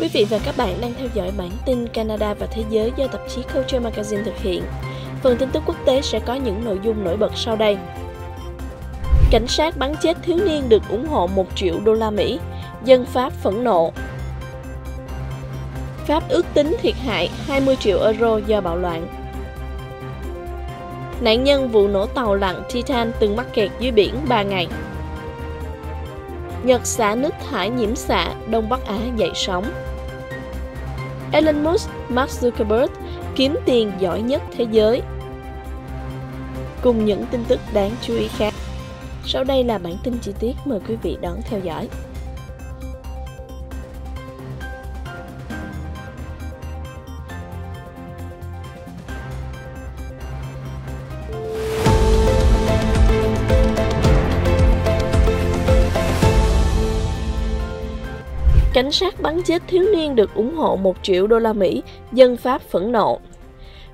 Quý vị và các bạn đang theo dõi bản tin Canada và Thế giới do tạp chí Culture Magazine thực hiện. Phần tin tức quốc tế sẽ có những nội dung nổi bật sau đây. Cảnh sát bắn chết thiếu niên được ủng hộ 1 triệu đô la Mỹ, dân Pháp phẫn nộ. Pháp ước tính thiệt hại 20 triệu euro do bạo loạn. Nạn nhân vụ nổ tàu lặn Titan từng mắc kẹt dưới biển 3 ngày. Nhật xả nước thải nhiễm xạ Đông Bắc Á dậy sóng. Elon Musk, Mark Zuckerberg kiếm tiền giỏi nhất thế giới. Cùng những tin tức đáng chú ý khác. Sau đây là bản tin chi tiết mời quý vị đón theo dõi. cảnh sát bắn chết thiếu niên được ủng hộ 1 triệu đô la Mỹ, dân Pháp phẫn nộ.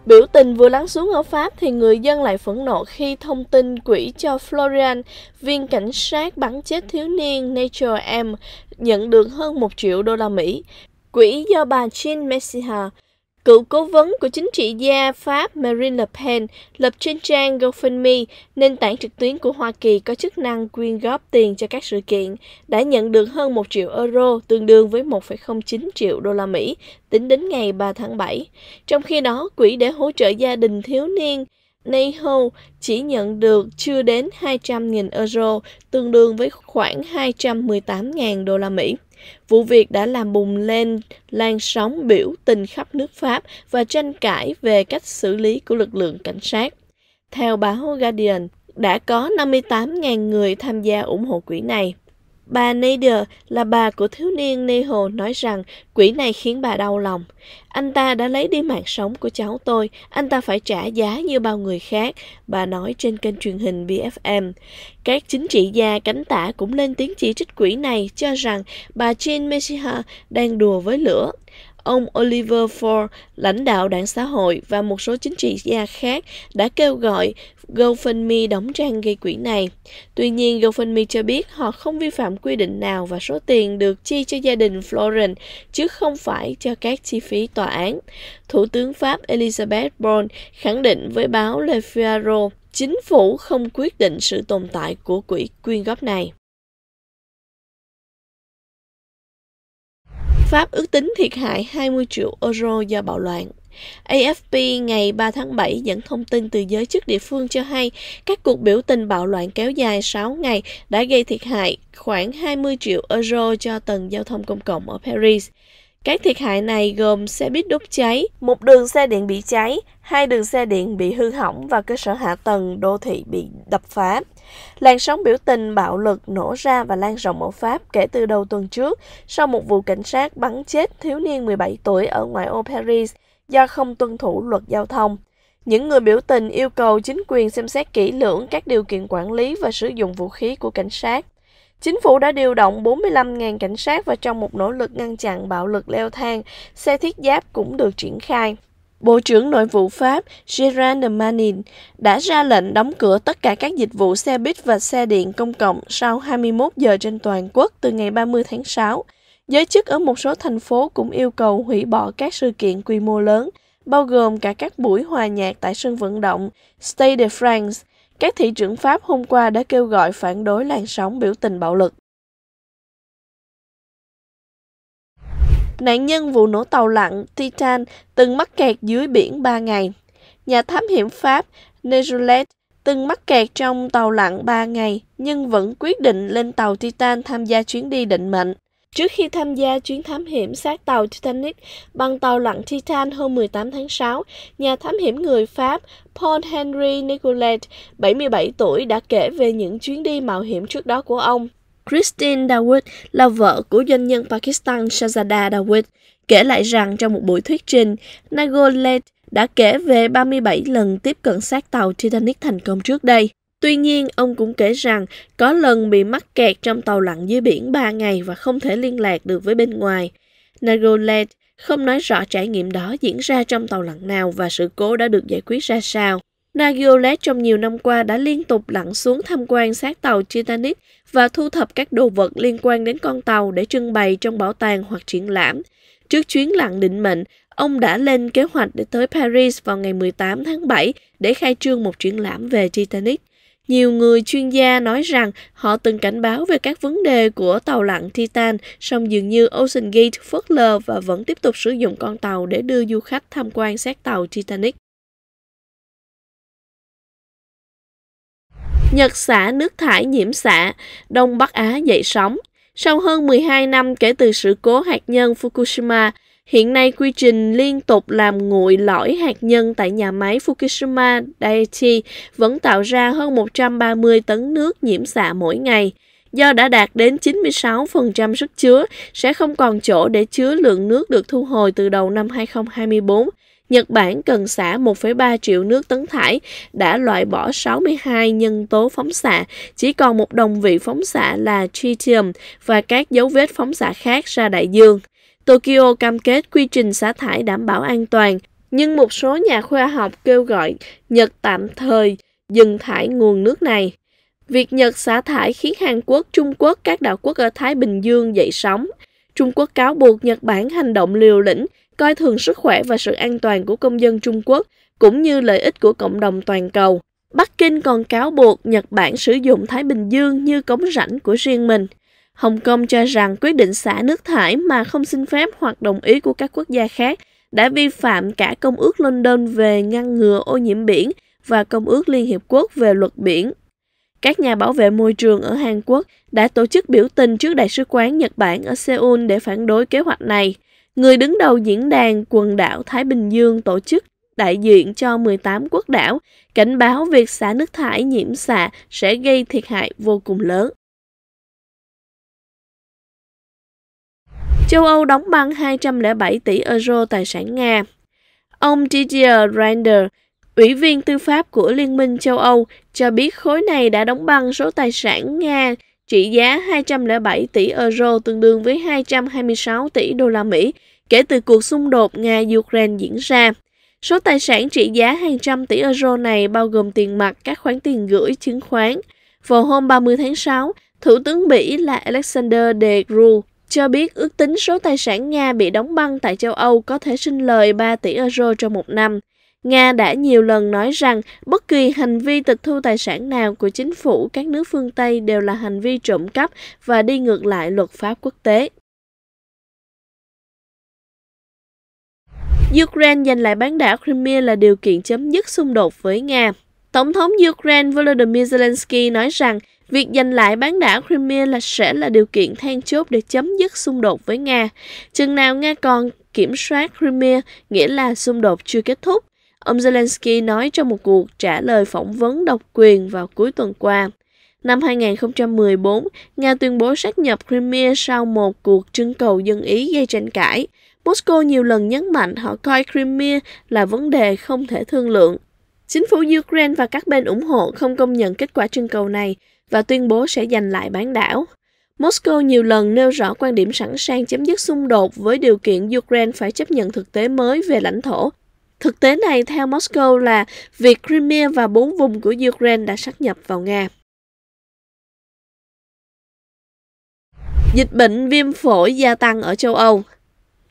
Biểu tình vừa lắng xuống ở Pháp thì người dân lại phẫn nộ khi thông tin quỹ cho Florian, viên cảnh sát bắn chết thiếu niên Nature M, nhận được hơn 1 triệu đô la Mỹ. Quỹ do bà Jean Messiha, Cựu cố vấn của chính trị gia Pháp Marine Le Pen lập trên trang GoFundMe, nền tảng trực tuyến của Hoa Kỳ có chức năng quyên góp tiền cho các sự kiện, đã nhận được hơn 1 triệu euro, tương đương với 1,09 triệu đô la Mỹ, tính đến ngày 3 tháng 7. Trong khi đó, quỹ để hỗ trợ gia đình thiếu niên Neho chỉ nhận được chưa đến 200.000 euro, tương đương với khoảng 218.000 đô la Mỹ. Vụ việc đã làm bùng lên lan sóng biểu tình khắp nước Pháp và tranh cãi về cách xử lý của lực lượng cảnh sát. Theo báo Guardian, đã có 58.000 người tham gia ủng hộ quỹ này. Bà Nader là bà của thiếu niên Neho nói rằng quỷ này khiến bà đau lòng. Anh ta đã lấy đi mạng sống của cháu tôi, anh ta phải trả giá như bao người khác, bà nói trên kênh truyền hình BFM. Các chính trị gia cánh tả cũng lên tiếng chỉ trích quỷ này cho rằng bà Jean Messiha đang đùa với lửa ông Oliver Ford, lãnh đạo đảng xã hội và một số chính trị gia khác đã kêu gọi GoFundMe đóng trang gây quỹ này. Tuy nhiên, GoFundMe cho biết họ không vi phạm quy định nào và số tiền được chi cho gia đình Florence chứ không phải cho các chi phí tòa án. Thủ tướng Pháp Elizabeth Borne khẳng định với báo Le Figaro, chính phủ không quyết định sự tồn tại của quỹ quyên góp này. Pháp ước tính thiệt hại 20 triệu euro do bạo loạn. AFP ngày 3 tháng 7 dẫn thông tin từ giới chức địa phương cho hay các cuộc biểu tình bạo loạn kéo dài 6 ngày đã gây thiệt hại khoảng 20 triệu euro cho tầng giao thông công cộng ở Paris. Các thiệt hại này gồm xe buýt đốt cháy, một đường xe điện bị cháy, hai đường xe điện bị hư hỏng và cơ sở hạ tầng đô thị bị đập phá. Làn sóng biểu tình bạo lực nổ ra và lan rộng ở Pháp kể từ đầu tuần trước sau một vụ cảnh sát bắn chết thiếu niên 17 tuổi ở ngoại ô Paris do không tuân thủ luật giao thông. Những người biểu tình yêu cầu chính quyền xem xét kỹ lưỡng các điều kiện quản lý và sử dụng vũ khí của cảnh sát. Chính phủ đã điều động 45.000 cảnh sát và trong một nỗ lực ngăn chặn bạo lực leo thang, xe thiết giáp cũng được triển khai. Bộ trưởng Nội vụ Pháp Gérard de Manin đã ra lệnh đóng cửa tất cả các dịch vụ xe buýt và xe điện công cộng sau 21 giờ trên toàn quốc từ ngày 30 tháng 6. Giới chức ở một số thành phố cũng yêu cầu hủy bỏ các sự kiện quy mô lớn, bao gồm cả các buổi hòa nhạc tại sân vận động Stade de France, các thị trưởng Pháp hôm qua đã kêu gọi phản đối làn sóng biểu tình bạo lực. Nạn nhân vụ nổ tàu lặn Titan từng mắc kẹt dưới biển 3 ngày. Nhà thám hiểm Pháp Nejulet từng mắc kẹt trong tàu lặn 3 ngày nhưng vẫn quyết định lên tàu Titan tham gia chuyến đi định mệnh. Trước khi tham gia chuyến thám hiểm sát tàu Titanic bằng tàu lặn Titan hôm 18 tháng 6, nhà thám hiểm người Pháp Paul Henry Nicolet, 77 tuổi, đã kể về những chuyến đi mạo hiểm trước đó của ông. Christine Dawood là vợ của doanh nhân Pakistan Shazada Dawood, kể lại rằng trong một buổi thuyết trình, Nicolet đã kể về 37 lần tiếp cận sát tàu Titanic thành công trước đây. Tuy nhiên, ông cũng kể rằng có lần bị mắc kẹt trong tàu lặn dưới biển 3 ngày và không thể liên lạc được với bên ngoài. Nagolet không nói rõ trải nghiệm đó diễn ra trong tàu lặn nào và sự cố đã được giải quyết ra sao. Nagolet trong nhiều năm qua đã liên tục lặn xuống tham quan xác tàu Titanic và thu thập các đồ vật liên quan đến con tàu để trưng bày trong bảo tàng hoặc triển lãm. Trước chuyến lặn định mệnh, ông đã lên kế hoạch để tới Paris vào ngày 18 tháng 7 để khai trương một triển lãm về Titanic. Nhiều người chuyên gia nói rằng họ từng cảnh báo về các vấn đề của tàu lặn Titan, song dường như Ocean Gate phớt lờ và vẫn tiếp tục sử dụng con tàu để đưa du khách tham quan xác tàu Titanic. Nhật xả nước thải nhiễm xạ, Đông Bắc Á dậy sóng. Sau hơn 12 năm kể từ sự cố hạt nhân Fukushima, Hiện nay, quy trình liên tục làm nguội lõi hạt nhân tại nhà máy Fukushima Daiichi vẫn tạo ra hơn 130 tấn nước nhiễm xạ mỗi ngày. Do đã đạt đến 96% sức chứa, sẽ không còn chỗ để chứa lượng nước được thu hồi từ đầu năm 2024. Nhật Bản cần xả 1,3 triệu nước tấn thải, đã loại bỏ 62 nhân tố phóng xạ, chỉ còn một đồng vị phóng xạ là tritium và các dấu vết phóng xạ khác ra đại dương. Tokyo cam kết quy trình xả thải đảm bảo an toàn, nhưng một số nhà khoa học kêu gọi Nhật tạm thời dừng thải nguồn nước này. Việc Nhật xả thải khiến Hàn Quốc, Trung Quốc, các đảo quốc ở Thái Bình Dương dậy sóng. Trung Quốc cáo buộc Nhật Bản hành động liều lĩnh, coi thường sức khỏe và sự an toàn của công dân Trung Quốc, cũng như lợi ích của cộng đồng toàn cầu. Bắc Kinh còn cáo buộc Nhật Bản sử dụng Thái Bình Dương như cống rãnh của riêng mình. Hồng Kông cho rằng quyết định xả nước thải mà không xin phép hoặc đồng ý của các quốc gia khác đã vi phạm cả Công ước London về ngăn ngừa ô nhiễm biển và Công ước Liên Hiệp Quốc về luật biển. Các nhà bảo vệ môi trường ở Hàn Quốc đã tổ chức biểu tình trước Đại sứ quán Nhật Bản ở Seoul để phản đối kế hoạch này. Người đứng đầu diễn đàn quần đảo Thái Bình Dương tổ chức đại diện cho 18 quốc đảo, cảnh báo việc xả nước thải nhiễm xạ sẽ gây thiệt hại vô cùng lớn. Châu Âu đóng băng 207 tỷ euro tài sản Nga. Ông Didier Rander, Ủy viên tư pháp của Liên minh châu Âu, cho biết khối này đã đóng băng số tài sản Nga trị giá 207 tỷ euro tương đương với 226 tỷ đô la Mỹ kể từ cuộc xung đột Nga-Ukraine diễn ra. Số tài sản trị giá hàng trăm tỷ euro này bao gồm tiền mặt, các khoản tiền gửi, chứng khoán. Vào hôm 30 tháng 6, Thủ tướng Mỹ là Alexander De Croo cho biết ước tính số tài sản Nga bị đóng băng tại châu Âu có thể sinh lời 3 tỷ euro trong một năm. Nga đã nhiều lần nói rằng bất kỳ hành vi tịch thu tài sản nào của chính phủ các nước phương Tây đều là hành vi trộm cắp và đi ngược lại luật pháp quốc tế. Ukraine giành lại bán đảo Crimea là điều kiện chấm dứt xung đột với Nga. Tổng thống Ukraine Volodymyr Zelensky nói rằng Việc giành lại bán đảo Crimea là sẽ là điều kiện then chốt để chấm dứt xung đột với Nga. Chừng nào Nga còn kiểm soát Crimea, nghĩa là xung đột chưa kết thúc. Ông Zelensky nói trong một cuộc trả lời phỏng vấn độc quyền vào cuối tuần qua. Năm 2014, Nga tuyên bố sát nhập Crimea sau một cuộc trưng cầu dân ý gây tranh cãi. Moscow nhiều lần nhấn mạnh họ coi Crimea là vấn đề không thể thương lượng. Chính phủ Ukraine và các bên ủng hộ không công nhận kết quả trưng cầu này, và tuyên bố sẽ giành lại bán đảo. Moscow nhiều lần nêu rõ quan điểm sẵn sàng chấm dứt xung đột với điều kiện Ukraine phải chấp nhận thực tế mới về lãnh thổ. Thực tế này, theo Moscow, là việc Crimea và bốn vùng của Ukraine đã sát nhập vào Nga. Dịch bệnh viêm phổi gia tăng ở châu Âu.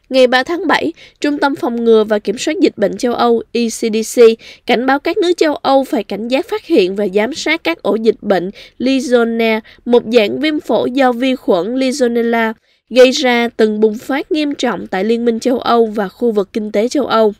Ngày 3 tháng 7, Trung tâm Phòng ngừa và Kiểm soát Dịch bệnh châu Âu ECDC cảnh báo các nước châu Âu phải cảnh giác phát hiện và giám sát các ổ dịch bệnh Legionella, một dạng viêm phổi do vi khuẩn Legionella, gây ra từng bùng phát nghiêm trọng tại Liên minh châu Âu và khu vực kinh tế châu Âu.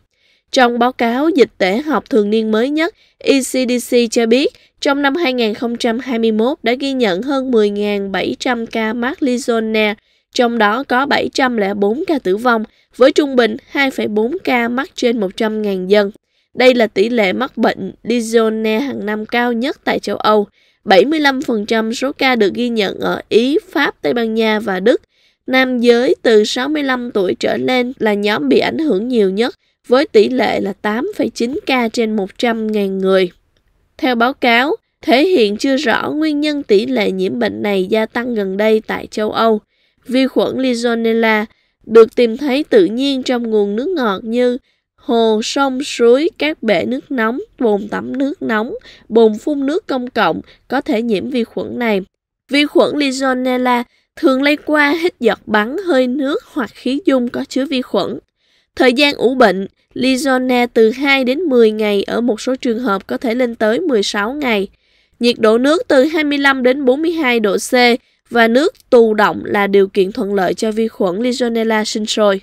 Trong báo cáo dịch tễ học thường niên mới nhất, ECDC cho biết trong năm 2021 đã ghi nhận hơn 10.700 ca mắc Legionella trong đó có 704 ca tử vong, với trung bình 2,4 ca mắc trên 100.000 dân. Đây là tỷ lệ mắc bệnh Legionella hàng năm cao nhất tại châu Âu. 75% số ca được ghi nhận ở Ý, Pháp, Tây Ban Nha và Đức. Nam giới từ 65 tuổi trở lên là nhóm bị ảnh hưởng nhiều nhất, với tỷ lệ là 8,9 ca trên 100.000 người. Theo báo cáo, thể hiện chưa rõ nguyên nhân tỷ lệ nhiễm bệnh này gia tăng gần đây tại châu Âu. Vi khuẩn Legionella được tìm thấy tự nhiên trong nguồn nước ngọt như hồ, sông, suối, các bể nước nóng, bồn tắm nước nóng, bồn phun nước công cộng có thể nhiễm vi khuẩn này. Vi khuẩn Legionella thường lây qua hít giọt bắn, hơi nước hoặc khí dung có chứa vi khuẩn. Thời gian ủ bệnh, Legionella từ 2 đến 10 ngày ở một số trường hợp có thể lên tới 16 ngày. Nhiệt độ nước từ 25 đến 42 độ C, và nước tù động là điều kiện thuận lợi cho vi khuẩn Legionella sinh sôi.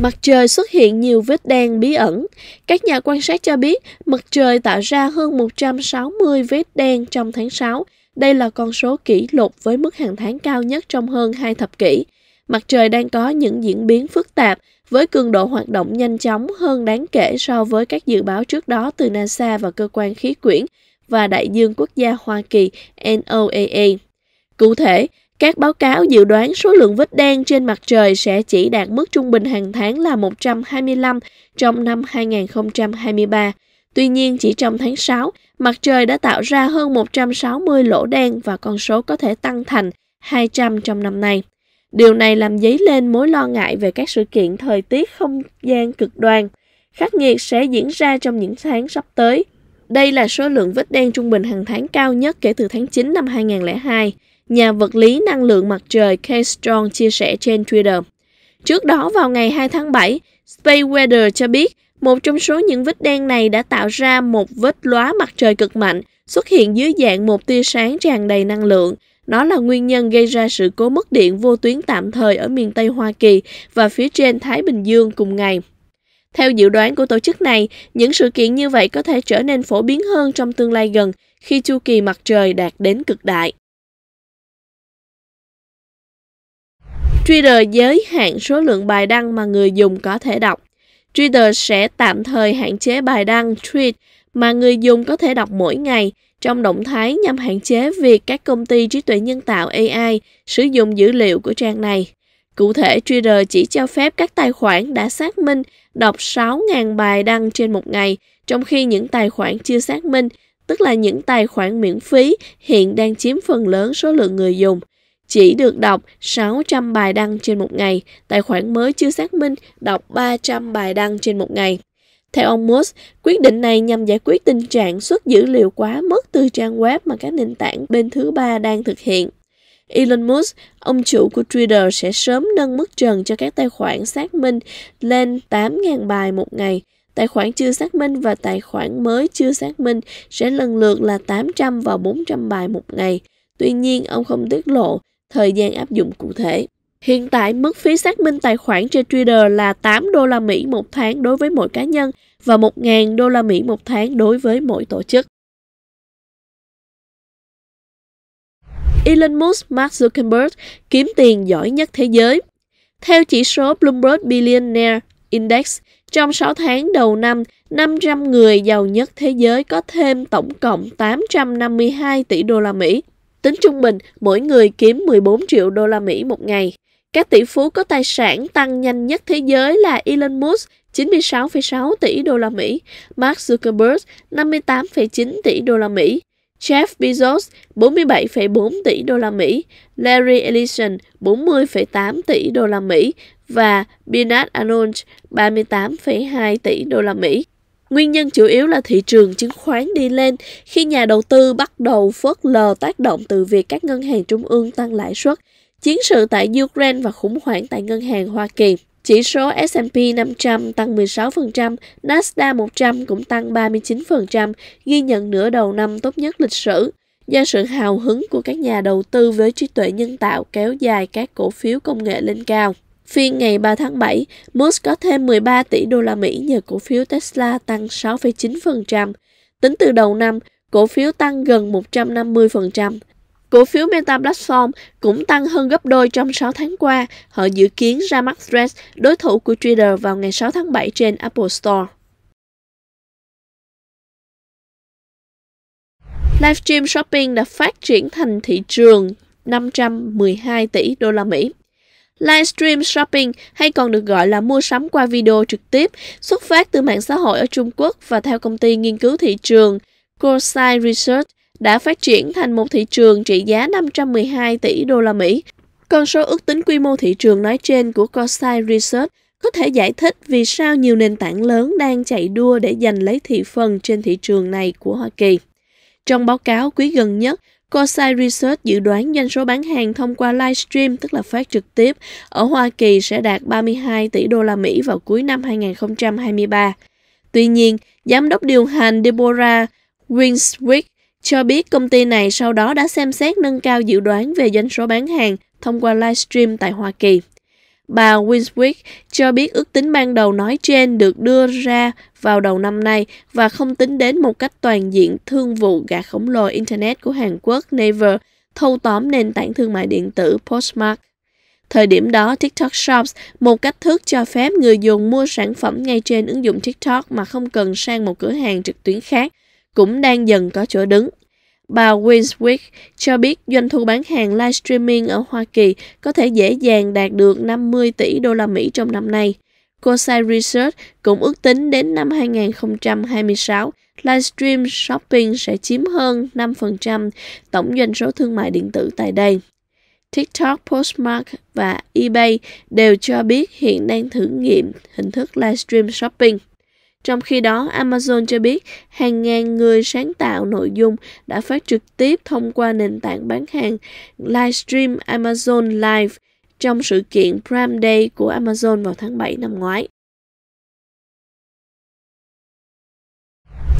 Mặt trời xuất hiện nhiều vết đen bí ẩn. Các nhà quan sát cho biết mặt trời tạo ra hơn 160 vết đen trong tháng 6. Đây là con số kỷ lục với mức hàng tháng cao nhất trong hơn hai thập kỷ. Mặt trời đang có những diễn biến phức tạp với cường độ hoạt động nhanh chóng hơn đáng kể so với các dự báo trước đó từ NASA và cơ quan khí quyển và đại dương quốc gia Hoa Kỳ NOAA. Cụ thể, các báo cáo dự đoán số lượng vết đen trên mặt trời sẽ chỉ đạt mức trung bình hàng tháng là 125 trong năm 2023. Tuy nhiên, chỉ trong tháng 6, mặt trời đã tạo ra hơn 160 lỗ đen và con số có thể tăng thành 200 trong năm nay. Điều này làm dấy lên mối lo ngại về các sự kiện thời tiết không gian cực đoan, khắc nghiệt sẽ diễn ra trong những tháng sắp tới. Đây là số lượng vết đen trung bình hàng tháng cao nhất kể từ tháng 9 năm 2002, nhà vật lý năng lượng mặt trời Kay Strong chia sẻ trên Twitter. Trước đó vào ngày 2 tháng 7, Space Weather cho biết một trong số những vết đen này đã tạo ra một vết lóa mặt trời cực mạnh xuất hiện dưới dạng một tia sáng tràn đầy năng lượng. Nó là nguyên nhân gây ra sự cố mất điện vô tuyến tạm thời ở miền Tây Hoa Kỳ và phía trên Thái Bình Dương cùng ngày. Theo dự đoán của tổ chức này, những sự kiện như vậy có thể trở nên phổ biến hơn trong tương lai gần khi chu kỳ mặt trời đạt đến cực đại. Twitter giới hạn số lượng bài đăng mà người dùng có thể đọc. Twitter sẽ tạm thời hạn chế bài đăng tweet mà người dùng có thể đọc mỗi ngày trong động thái nhằm hạn chế việc các công ty trí tuệ nhân tạo AI sử dụng dữ liệu của trang này. Cụ thể, Twitter chỉ cho phép các tài khoản đã xác minh đọc 6.000 bài đăng trên một ngày, trong khi những tài khoản chưa xác minh, tức là những tài khoản miễn phí, hiện đang chiếm phần lớn số lượng người dùng. Chỉ được đọc 600 bài đăng trên một ngày, tài khoản mới chưa xác minh đọc 300 bài đăng trên một ngày. Theo ông Moss, quyết định này nhằm giải quyết tình trạng xuất dữ liệu quá mức từ trang web mà các nền tảng bên thứ ba đang thực hiện. Elon Musk, ông chủ của Twitter sẽ sớm nâng mức trần cho các tài khoản xác minh lên 8.000 bài một ngày. Tài khoản chưa xác minh và tài khoản mới chưa xác minh sẽ lần lượt là 800 và 400 bài một ngày. Tuy nhiên, ông không tiết lộ thời gian áp dụng cụ thể. Hiện tại, mức phí xác minh tài khoản trên Twitter là 8 đô la Mỹ một tháng đối với mỗi cá nhân và 1.000 đô la Mỹ một tháng đối với mỗi tổ chức. Elon Musk, Mark Zuckerberg kiếm tiền giỏi nhất thế giới. Theo chỉ số Bloomberg Billionaire Index, trong 6 tháng đầu năm, 500 người giàu nhất thế giới có thêm tổng cộng 852 tỷ đô la Mỹ. Tính trung bình, mỗi người kiếm 14 triệu đô la Mỹ một ngày. Các tỷ phú có tài sản tăng nhanh nhất thế giới là Elon Musk 96,6 tỷ đô la Mỹ, Mark Zuckerberg 58,9 tỷ đô la Mỹ, Jeff Bezos 47,4 tỷ đô la Mỹ, Larry Ellison 40,8 tỷ đô la Mỹ và Bernard Arnault 38,2 tỷ đô la Mỹ. Nguyên nhân chủ yếu là thị trường chứng khoán đi lên khi nhà đầu tư bắt đầu phớt lờ tác động từ việc các ngân hàng trung ương tăng lãi suất, chiến sự tại Ukraine và khủng hoảng tại ngân hàng Hoa Kỳ. Chỉ số S&P 500 tăng 16%, Nasdaq 100 cũng tăng 39%, ghi nhận nửa đầu năm tốt nhất lịch sử do sự hào hứng của các nhà đầu tư với trí tuệ nhân tạo kéo dài các cổ phiếu công nghệ lên cao. Phiên ngày 3 tháng 7, Musk có thêm 13 tỷ đô la Mỹ nhờ cổ phiếu Tesla tăng 6,9%. Tính từ đầu năm, cổ phiếu tăng gần 150%. Cổ phiếu Meta Platform cũng tăng hơn gấp đôi trong 6 tháng qua. Họ dự kiến ra mắt Threads, đối thủ của Twitter vào ngày 6 tháng 7 trên Apple Store. Livestream shopping đã phát triển thành thị trường 512 tỷ đô la Mỹ. Livestream shopping hay còn được gọi là mua sắm qua video trực tiếp xuất phát từ mạng xã hội ở Trung Quốc và theo công ty nghiên cứu thị trường Cosine Research, đã phát triển thành một thị trường trị giá 512 tỷ đô la Mỹ. Con số ước tính quy mô thị trường nói trên của Corsair Research có thể giải thích vì sao nhiều nền tảng lớn đang chạy đua để giành lấy thị phần trên thị trường này của Hoa Kỳ. Trong báo cáo quý gần nhất, Corsair Research dự đoán doanh số bán hàng thông qua livestream, tức là phát trực tiếp, ở Hoa Kỳ sẽ đạt 32 tỷ đô la Mỹ vào cuối năm 2023. Tuy nhiên, giám đốc điều hành Deborah Winswick cho biết công ty này sau đó đã xem xét nâng cao dự đoán về doanh số bán hàng thông qua livestream tại Hoa Kỳ. Bà Winswick cho biết ước tính ban đầu nói trên được đưa ra vào đầu năm nay và không tính đến một cách toàn diện thương vụ gã khổng lồ Internet của Hàn Quốc Naver thâu tóm nền tảng thương mại điện tử Postmark. Thời điểm đó, TikTok Shops, một cách thức cho phép người dùng mua sản phẩm ngay trên ứng dụng TikTok mà không cần sang một cửa hàng trực tuyến khác, cũng đang dần có chỗ đứng. Bà Winswick cho biết doanh thu bán hàng live streaming ở Hoa Kỳ có thể dễ dàng đạt được 50 tỷ đô la Mỹ trong năm nay. Kosai Research cũng ước tính đến năm 2026, livestream shopping sẽ chiếm hơn 5% tổng doanh số thương mại điện tử tại đây. TikTok, Postmark và eBay đều cho biết hiện đang thử nghiệm hình thức livestream shopping. Trong khi đó, Amazon cho biết hàng ngàn người sáng tạo nội dung đã phát trực tiếp thông qua nền tảng bán hàng livestream Amazon Live trong sự kiện Prime Day của Amazon vào tháng 7 năm ngoái.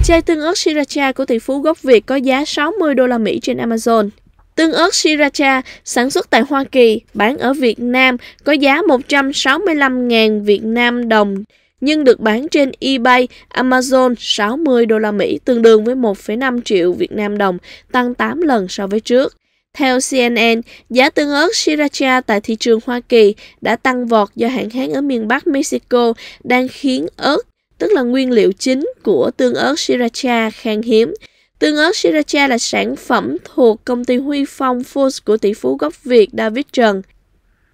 Chai tương ớt sriracha của tỷ phú gốc Việt có giá 60 đô la Mỹ trên Amazon. Tương ớt sriracha sản xuất tại Hoa Kỳ, bán ở Việt Nam có giá 165.000 Việt Nam đồng nhưng được bán trên eBay, Amazon 60 đô la Mỹ tương đương với 1,5 triệu Việt Nam đồng, tăng 8 lần so với trước. Theo CNN, giá tương ớt Sriracha tại thị trường Hoa Kỳ đã tăng vọt do hạn hán ở miền Bắc Mexico đang khiến ớt, tức là nguyên liệu chính của tương ớt Sriracha khan hiếm. Tương ớt Sriracha là sản phẩm thuộc công ty Huy Phong Foods của tỷ phú gốc Việt David Trần.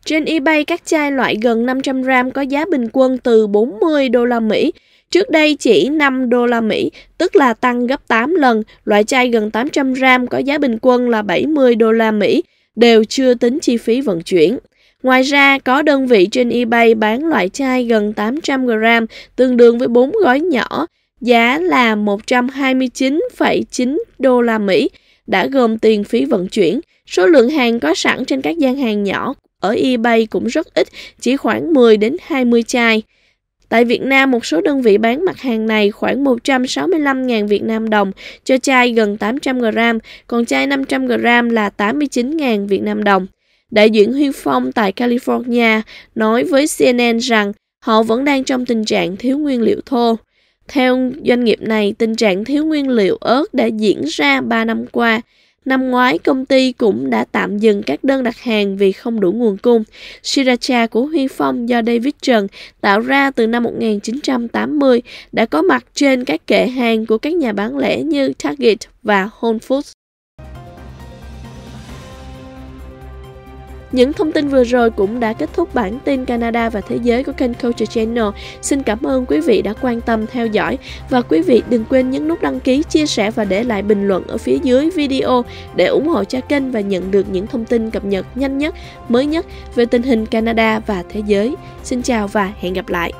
Trên eBay, các chai loại gần 500 gram có giá bình quân từ 40 đô la Mỹ. Trước đây chỉ 5 đô la Mỹ, tức là tăng gấp 8 lần. Loại chai gần 800 gram có giá bình quân là 70 đô la Mỹ, đều chưa tính chi phí vận chuyển. Ngoài ra, có đơn vị trên eBay bán loại chai gần 800 gram, tương đương với 4 gói nhỏ, giá là 129,9 đô la Mỹ, đã gồm tiền phí vận chuyển. Số lượng hàng có sẵn trên các gian hàng nhỏ ở eBay cũng rất ít, chỉ khoảng 10 đến 20 chai. Tại Việt Nam, một số đơn vị bán mặt hàng này khoảng 165.000 Việt Nam đồng cho chai gần 800 gram còn chai 500 gram là 89.000 Việt Nam đồng. Đại diện Huy Phong tại California nói với CNN rằng họ vẫn đang trong tình trạng thiếu nguyên liệu thô. Theo doanh nghiệp này, tình trạng thiếu nguyên liệu ớt đã diễn ra 3 năm qua. Năm ngoái, công ty cũng đã tạm dừng các đơn đặt hàng vì không đủ nguồn cung. Sriracha của Huy Phong do David Trần tạo ra từ năm 1980 đã có mặt trên các kệ hàng của các nhà bán lẻ như Target và Whole Foods. Những thông tin vừa rồi cũng đã kết thúc bản tin Canada và Thế giới của kênh Culture Channel. Xin cảm ơn quý vị đã quan tâm theo dõi và quý vị đừng quên nhấn nút đăng ký, chia sẻ và để lại bình luận ở phía dưới video để ủng hộ cho kênh và nhận được những thông tin cập nhật nhanh nhất, mới nhất về tình hình Canada và thế giới. Xin chào và hẹn gặp lại!